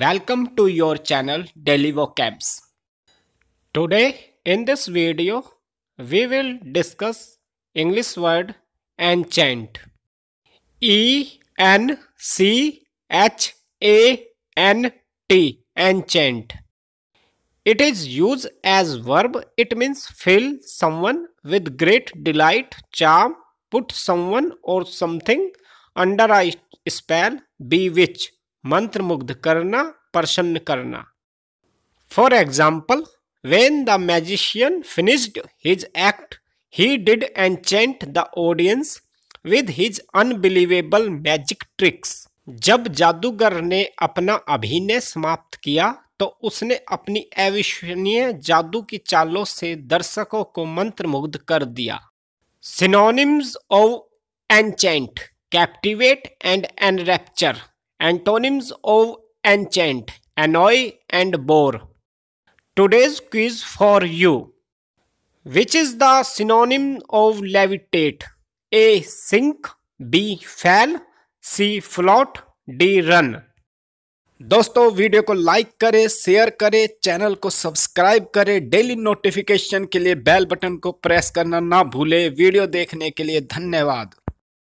Welcome to your channel DelivoCabs. Today in this video we will discuss English word enchant. E N C H A N T enchant. It is used as verb it means fill someone with great delight, charm, put someone or something under a spell, bewitch मंत्रमुग्ध करना प्रसन्न करना for example when the magician finished his act he did enchant the audience with his unbelievable magic tricks जब जादूगर ने अपना अभिनय समाप्त किया तो उसने अपनी अविश्वसनीय जादू की चालों से दर्शकों को मंत्रमुग्ध कर दिया synonyms of enchant captivate and enrapture antonyms of enchant, annoy and bore Today's quiz for you which is the synonym of levitate A sink B fall C float D run दोस्तों वीडियो को like करें share करें channel को subscribe करें daily notification के लिए bell button को press करना ना भूलें वीडियो देखने के लिए धन्यवाद